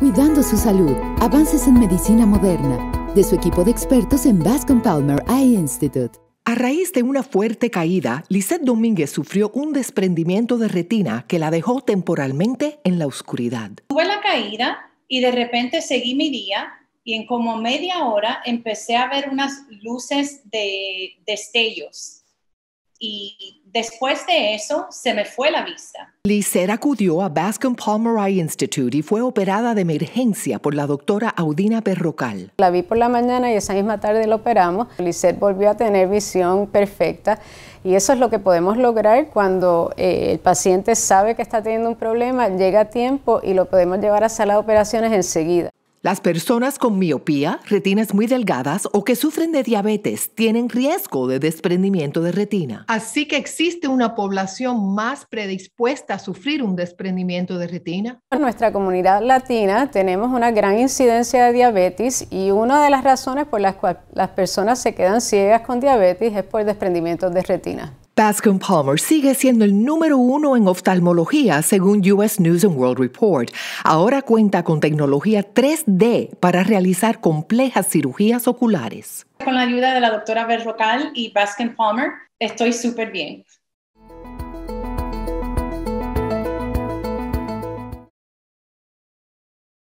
Cuidando su salud, avances en medicina moderna, de su equipo de expertos en Bascom Palmer Eye Institute. A raíz de una fuerte caída, Lisette Domínguez sufrió un desprendimiento de retina que la dejó temporalmente en la oscuridad. Tuve la caída y de repente seguí mi día y en como media hora empecé a ver unas luces de destellos y después de eso se me fue la vista. Lisette acudió a Bascom Palmer Institute y fue operada de emergencia por la doctora Audina Perrocal. La vi por la mañana y esa misma tarde la operamos. Lisette volvió a tener visión perfecta y eso es lo que podemos lograr cuando eh, el paciente sabe que está teniendo un problema, llega a tiempo y lo podemos llevar a sala de operaciones enseguida. Las personas con miopía, retinas muy delgadas o que sufren de diabetes tienen riesgo de desprendimiento de retina. Así que existe una población más predispuesta a sufrir un desprendimiento de retina. En nuestra comunidad latina tenemos una gran incidencia de diabetes y una de las razones por las cuales las personas se quedan ciegas con diabetes es por desprendimiento de retina baskin Palmer sigue siendo el número uno en oftalmología según US News and World Report. Ahora cuenta con tecnología 3D para realizar complejas cirugías oculares. Con la ayuda de la doctora Berrocal y baskin Palmer, estoy súper bien.